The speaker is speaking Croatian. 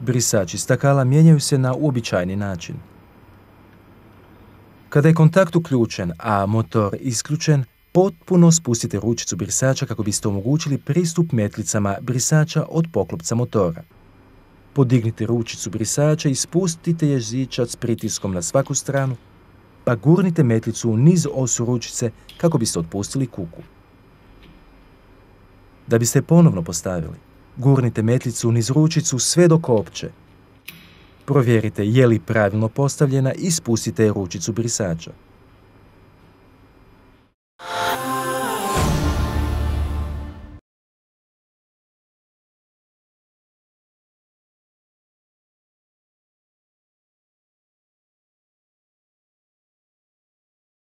Brisači stakala mijenjaju se na uobičajeni način. Kada je kontakt uključen, a motor isključen, potpuno spustite ručicu brisača kako biste omogućili pristup metlicama brisača od poklopca motora. Podignite ručicu brisača i spustite s pritiskom na svaku stranu, pa gurnite metlicu u niz osu ručice kako biste otpustili kuku. Da biste ponovno postavili, Gurnite metlicu niz ručicu sve dok opće. Provjerite je li pravilno postavljena i spustite ručicu brisača.